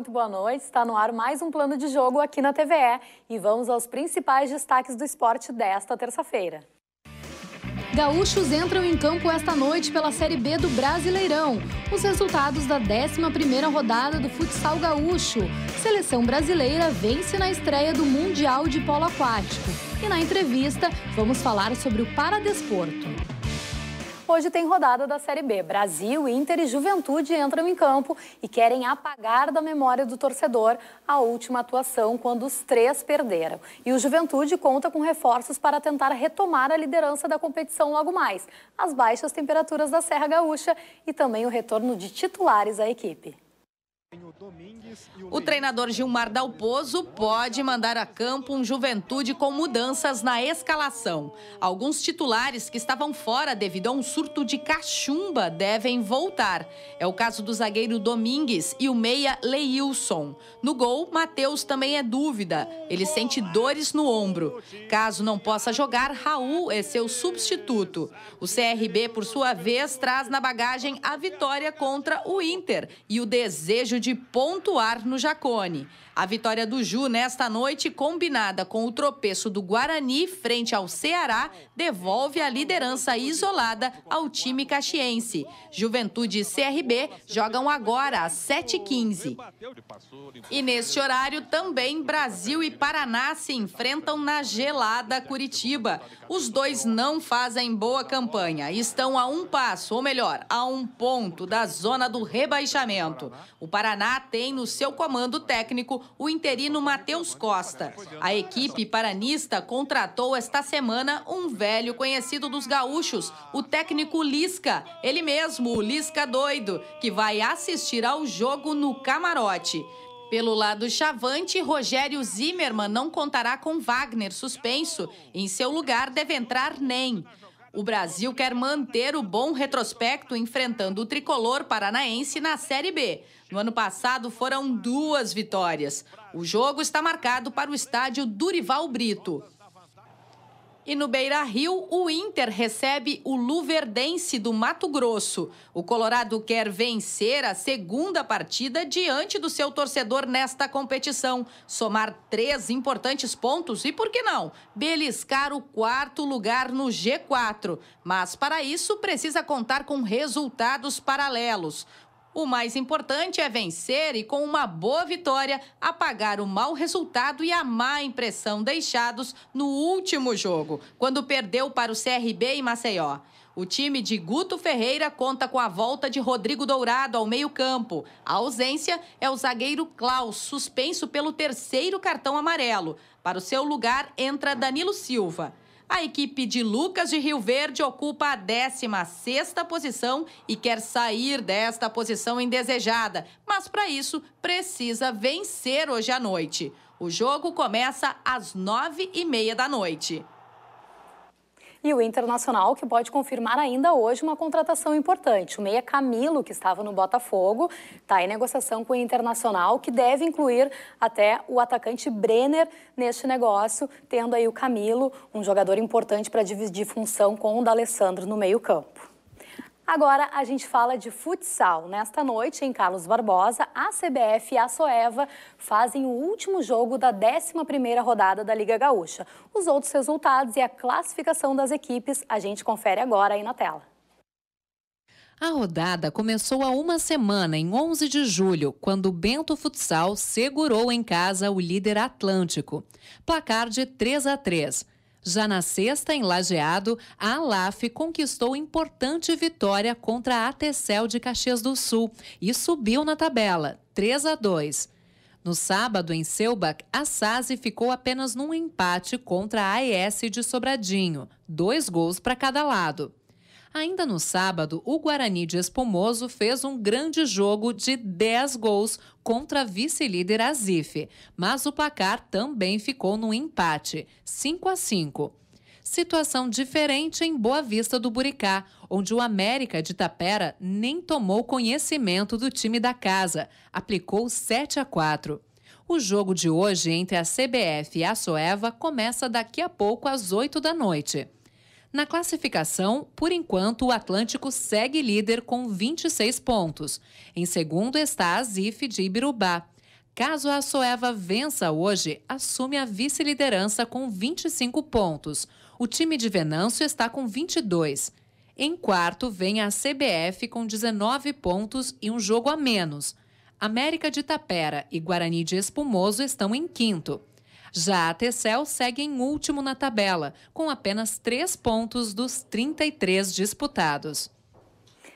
muito boa noite. Está no ar mais um plano de jogo aqui na TVE e vamos aos principais destaques do esporte desta terça-feira. Gaúchos entram em campo esta noite pela Série B do Brasileirão. Os resultados da 11ª rodada do futsal gaúcho. Seleção brasileira vence na estreia do Mundial de Polo Aquático. E na entrevista, vamos falar sobre o paradesporto. Hoje tem rodada da Série B. Brasil, Inter e Juventude entram em campo e querem apagar da memória do torcedor a última atuação quando os três perderam. E o Juventude conta com reforços para tentar retomar a liderança da competição logo mais. As baixas temperaturas da Serra Gaúcha e também o retorno de titulares à equipe. O treinador Gilmar Dalpozo pode mandar a campo um juventude com mudanças na escalação. Alguns titulares que estavam fora devido a um surto de cachumba devem voltar. É o caso do zagueiro Domingues e o meia Leilson. No gol, Matheus também é dúvida. Ele sente dores no ombro. Caso não possa jogar, Raul é seu substituto. O CRB, por sua vez, traz na bagagem a vitória contra o Inter e o desejo de pontuar no Jacone. A vitória do Ju nesta noite, combinada com o tropeço do Guarani frente ao Ceará, devolve a liderança isolada ao time caxiense. Juventude e CRB jogam agora às 7h15. E neste horário também Brasil e Paraná se enfrentam na gelada Curitiba. Os dois não fazem boa campanha. Estão a um passo, ou melhor, a um ponto da zona do rebaixamento. O Paraná tem no seu comando técnico o interino Matheus Costa. A equipe paranista contratou esta semana um velho conhecido dos gaúchos, o técnico Lisca, ele mesmo, o Lisca doido, que vai assistir ao jogo no camarote. Pelo lado chavante, Rogério Zimmermann não contará com Wagner suspenso. Em seu lugar deve entrar Nem. O Brasil quer manter o bom retrospecto enfrentando o tricolor paranaense na Série B. No ano passado foram duas vitórias. O jogo está marcado para o estádio Durival Brito. E no Beira Rio, o Inter recebe o Luverdense do Mato Grosso. O Colorado quer vencer a segunda partida diante do seu torcedor nesta competição, somar três importantes pontos e, por que não, beliscar o quarto lugar no G4. Mas, para isso, precisa contar com resultados paralelos. O mais importante é vencer e, com uma boa vitória, apagar o mau resultado e a má impressão deixados no último jogo, quando perdeu para o CRB e Maceió. O time de Guto Ferreira conta com a volta de Rodrigo Dourado ao meio-campo. A ausência é o zagueiro Klaus, suspenso pelo terceiro cartão amarelo. Para o seu lugar entra Danilo Silva. A equipe de Lucas de Rio Verde ocupa a 16ª posição e quer sair desta posição indesejada, mas para isso precisa vencer hoje à noite. O jogo começa às 9h30 da noite. E o Internacional, que pode confirmar ainda hoje uma contratação importante. O meia Camilo, que estava no Botafogo, está em negociação com o Internacional, que deve incluir até o atacante Brenner neste negócio, tendo aí o Camilo, um jogador importante para dividir função com o D'Alessandro no meio-campo. Agora a gente fala de futsal. Nesta noite, em Carlos Barbosa, a CBF e a Soeva fazem o último jogo da 11ª rodada da Liga Gaúcha. Os outros resultados e a classificação das equipes a gente confere agora aí na tela. A rodada começou há uma semana, em 11 de julho, quando o Bento Futsal segurou em casa o líder atlântico. Placar de 3 a 3. Já na sexta, em Lajeado, a ALAF conquistou importante vitória contra a Atecel de Caxias do Sul e subiu na tabela, 3 a 2. No sábado, em Selbach, a SASE ficou apenas num empate contra a AES de Sobradinho, dois gols para cada lado. Ainda no sábado, o Guarani de Espumoso fez um grande jogo de 10 gols contra vice-líder Azife, mas o placar também ficou no empate, 5 a 5. Situação diferente em Boa Vista do Buricá, onde o América de Tapera nem tomou conhecimento do time da casa, aplicou 7 a 4. O jogo de hoje entre a CBF e a Soeva começa daqui a pouco às 8 da noite. Na classificação, por enquanto, o Atlântico segue líder com 26 pontos. Em segundo está a ZIF de Ibirubá. Caso a Soeva vença hoje, assume a vice-liderança com 25 pontos. O time de Venâncio está com 22. Em quarto, vem a CBF com 19 pontos e um jogo a menos. América de Tapera e Guarani de Espumoso estão em quinto. Já a Tecel segue em último na tabela, com apenas três pontos dos 33 disputados.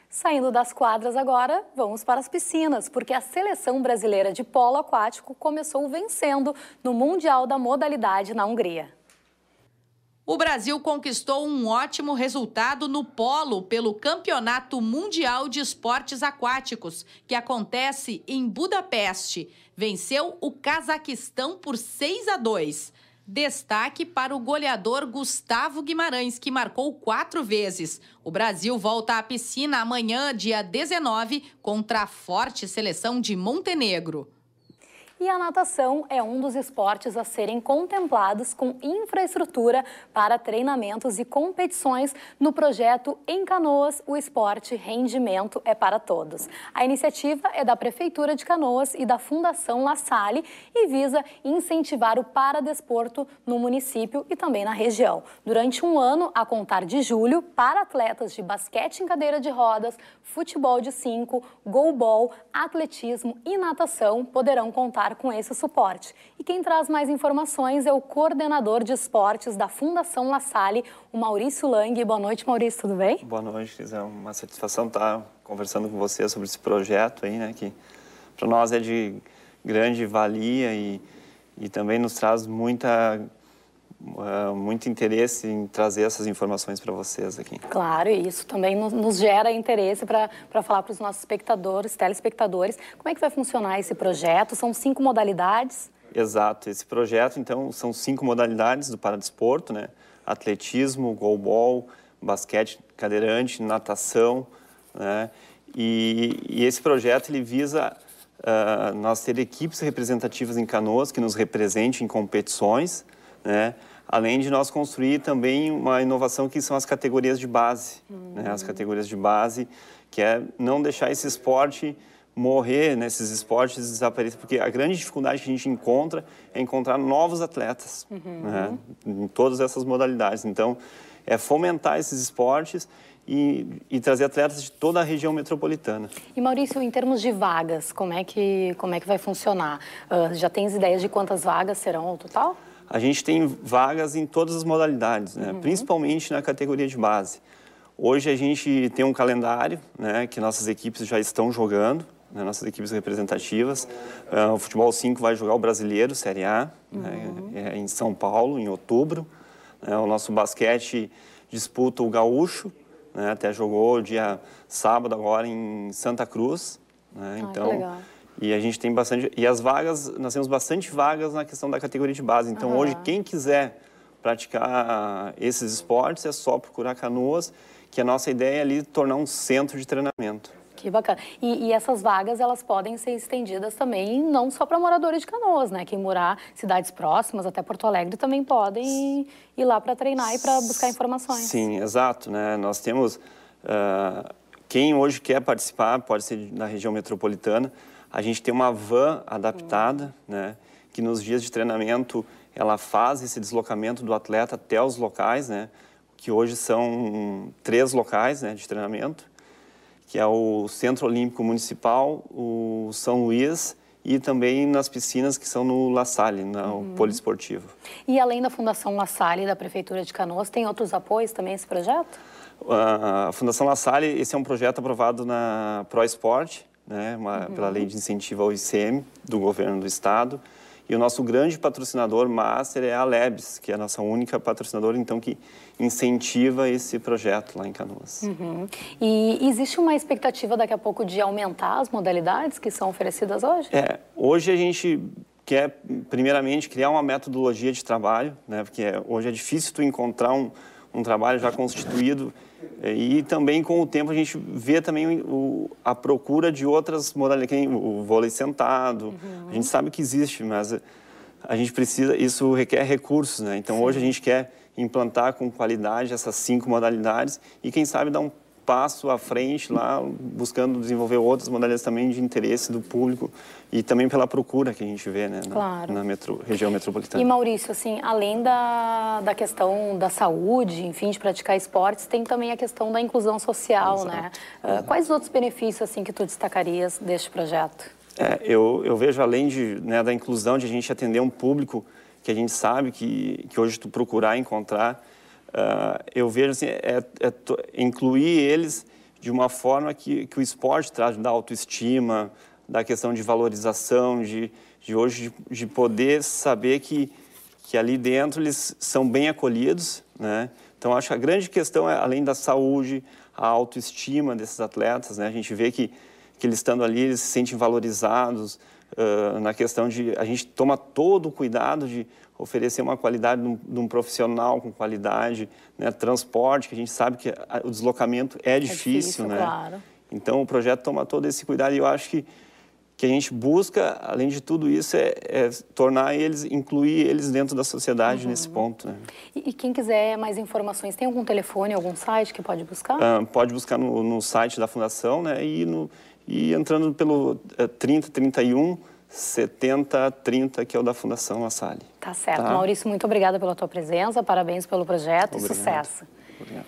Saindo das quadras agora, vamos para as piscinas, porque a seleção brasileira de polo aquático começou vencendo no Mundial da Modalidade na Hungria o Brasil conquistou um ótimo resultado no polo pelo Campeonato Mundial de Esportes Aquáticos, que acontece em Budapeste. Venceu o Cazaquistão por 6 a 2. Destaque para o goleador Gustavo Guimarães, que marcou quatro vezes. O Brasil volta à piscina amanhã, dia 19, contra a forte seleção de Montenegro e a natação é um dos esportes a serem contemplados com infraestrutura para treinamentos e competições no projeto Em Canoas, o esporte rendimento é para todos. A iniciativa é da Prefeitura de Canoas e da Fundação La Salle e visa incentivar o paradesporto no município e também na região. Durante um ano, a contar de julho, para atletas de basquete em cadeira de rodas, futebol de 5, goalball atletismo e natação poderão contar com esse suporte. E quem traz mais informações é o coordenador de esportes da Fundação La Salle, o Maurício Lang. Boa noite, Maurício, tudo bem? Boa noite, É uma satisfação estar conversando com você sobre esse projeto aí, né, que para nós é de grande valia e, e também nos traz muita ah, muito interesse em trazer essas informações para vocês aqui. Claro, e isso também nos, nos gera interesse para falar para os nossos espectadores, telespectadores, como é que vai funcionar esse projeto? São cinco modalidades? Exato, esse projeto, então, são cinco modalidades do paradesporto, né? Atletismo, goalball, basquete cadeirante, natação, né? E, e esse projeto, ele visa Uh, nós ter equipes representativas em canoas que nos representem em competições, né? além de nós construir também uma inovação que são as categorias de base, hum. né? as uhum. categorias de base, que é não deixar esse esporte morrer nesses né? esportes desaparecer, porque a grande dificuldade que a gente encontra é encontrar novos atletas uhum. né? em todas essas modalidades. Então, é fomentar esses esportes e, e, trazer atletas de toda a região metropolitana. E Maurício, em termos de vagas, como é que, como é que vai funcionar? Uh, já tens ideias de quantas vagas serão ao total? a gente tem vagas em todas as modalidades, né? Uhum. principalmente na categoria de base. Hoje a gente tem um calendário né, que nossas equipes já estão jogando, né, nossas equipes representativas. Uh, o Futebol 5 vai jogar o Brasileiro, Série A, né, uhum. né, é em São Paulo, em outubro. É, o nosso basquete disputa o Gaúcho, né, até jogou dia sábado agora em Santa Cruz. Né, ah, então, e a gente tem bastante. E as vagas, nós temos bastante vagas na questão da categoria de base. Então, uhum. hoje, quem quiser praticar esses esportes é só procurar canoas, que a nossa ideia é ali tornar um centro de treinamento. Que bacana. E, e essas vagas, elas podem ser estendidas também, não só para moradores de canoas, né? Quem morar cidades próximas, até Porto Alegre, também podem ir lá para treinar e para buscar informações. Sim, exato. Né? Nós temos. Uh, quem hoje quer participar, pode ser na região metropolitana. A gente tem uma van adaptada, né, que nos dias de treinamento ela faz esse deslocamento do atleta até os locais, né, que hoje são três locais né, de treinamento, que é o Centro Olímpico Municipal, o São Luís e também nas piscinas que são no La Salle, no uhum. poliesportivo. E além da Fundação La Salle da Prefeitura de Canoas, tem outros apoios também esse projeto? A Fundação La Salle, esse é um projeto aprovado na Pro Esporte né, uma, uhum. pela lei de incentivo ao ICM do governo do estado. E o nosso grande patrocinador master é a Lebs, que é a nossa única patrocinadora, então, que incentiva esse projeto lá em Canoas. Uhum. E existe uma expectativa daqui a pouco de aumentar as modalidades que são oferecidas hoje? É, hoje a gente quer, primeiramente, criar uma metodologia de trabalho, né, porque hoje é difícil tu encontrar um, um trabalho já constituído é, e também com o tempo a gente vê também o, a procura de outras modalidades, o vôlei sentado. Uhum. A gente sabe que existe, mas a gente precisa, isso requer recursos, né? Então Sim. hoje a gente quer implantar com qualidade essas cinco modalidades e quem sabe dar um passo à frente lá, buscando desenvolver outras modalidades também de interesse do público e também pela procura que a gente vê né, na, claro. na metro, região metropolitana. E Maurício, assim, além da, da questão da saúde, enfim, de praticar esportes, tem também a questão da inclusão social, exato, né? Exato. Ah, quais outros benefícios assim que tu destacarias deste projeto? É, eu, eu vejo além de, né, da inclusão, de a gente atender um público que a gente sabe que, que hoje tu procurar encontrar uh, eu vejo assim, é, é incluir eles de uma forma que, que o esporte traz da autoestima, da questão de valorização, de, de hoje de, de poder saber que, que ali dentro eles são bem acolhidos, né? Então acho que a grande questão é além da saúde, a autoestima desses atletas, né? A gente vê que que eles estando ali eles se sentem valorizados, uh, na questão de a gente toma todo o cuidado de oferecer uma qualidade de um, de um profissional com qualidade, né? transporte, que a gente sabe que a, o deslocamento é, é difícil, né? Claro. Então o projeto toma todo esse cuidado e eu acho que que a gente busca, além de tudo isso, é, é tornar eles, incluir eles dentro da sociedade uhum. nesse ponto. Né? E, e, quem quiser mais informações, tem algum telefone, algum site que pode buscar? pode buscar no, no, site da Fundação né, e no, e entrando pelo 30, 31, 7030, que é o da Fundação La Salle. Tá certo. Tá? Maurício, muito obrigada pela tua presença, parabéns pelo projeto Obrigado. e sucesso. Obrigado.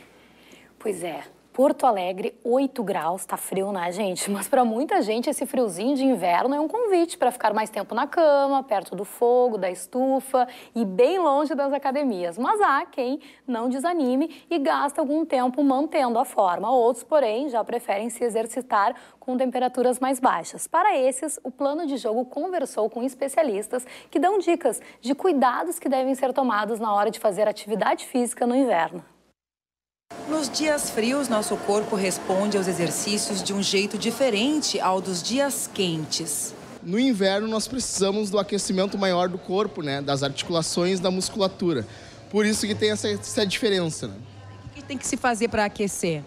Pois é. Porto Alegre, 8 graus, tá frio, né, gente? Mas para muita gente, esse friozinho de inverno é um convite para ficar mais tempo na cama, perto do fogo, da estufa e bem longe das academias. Mas há quem não desanime e gasta algum tempo mantendo a forma. Outros, porém, já preferem se exercitar com temperaturas mais baixas. Para esses, o plano de jogo conversou com especialistas que dão dicas de cuidados que devem ser tomados na hora de fazer atividade física no inverno. Nos dias frios, nosso corpo responde aos exercícios de um jeito diferente ao dos dias quentes. No inverno, nós precisamos do aquecimento maior do corpo, né? das articulações, da musculatura. Por isso que tem essa, essa diferença. Né? O que tem que se fazer para aquecer?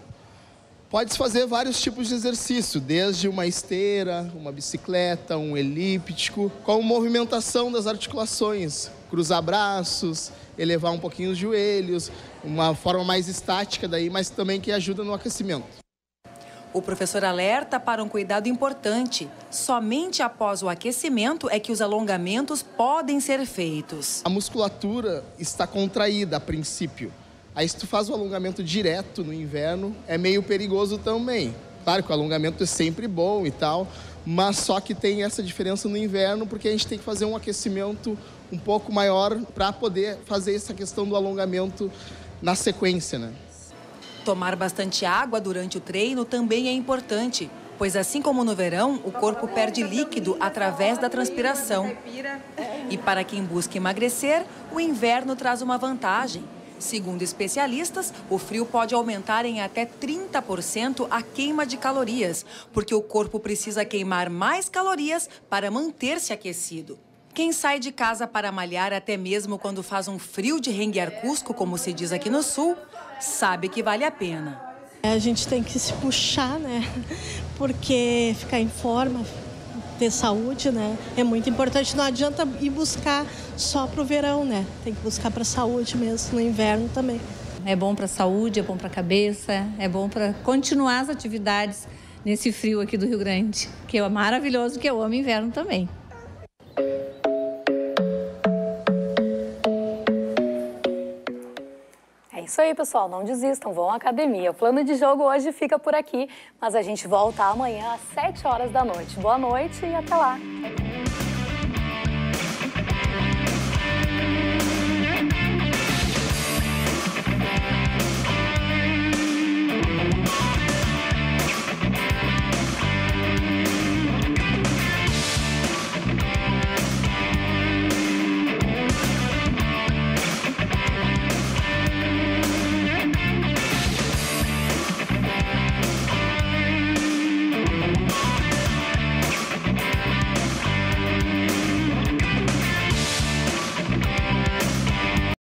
Pode-se fazer vários tipos de exercício, desde uma esteira, uma bicicleta, um elíptico, com movimentação das articulações, cruzar braços, elevar um pouquinho os joelhos, uma forma mais estática daí, mas também que ajuda no aquecimento. O professor alerta para um cuidado importante. Somente após o aquecimento é que os alongamentos podem ser feitos. A musculatura está contraída a princípio. Aí se tu faz o alongamento direto no inverno, é meio perigoso também claro que o alongamento é sempre bom e tal, mas só que tem essa diferença no inverno porque a gente tem que fazer um aquecimento um pouco maior para poder fazer essa questão do alongamento na sequência, né? Tomar bastante água durante o treino também é importante, pois assim como no verão, o corpo perde líquido através da transpiração. E para quem busca emagrecer, o inverno traz uma vantagem Segundo especialistas, o frio pode aumentar em até 30% a queima de calorias, porque o corpo precisa queimar mais calorias para manter-se aquecido. Quem sai de casa para malhar, até mesmo quando faz um frio de rengue cusco, como se diz aqui no sul, sabe que vale a pena. A gente tem que se puxar, né? Porque ficar em forma, ter saúde, né? É muito importante. Não adianta ir buscar só para o verão, né? Tem que buscar para a saúde mesmo, no inverno também. É bom para a saúde, é bom para a cabeça, é bom para continuar as atividades nesse frio aqui do Rio Grande, que é maravilhoso, que eu é amo inverno também. Isso aí, pessoal. Não desistam, vão à academia. O plano de jogo hoje fica por aqui, mas a gente volta amanhã às 7 horas da noite. Boa noite e até lá.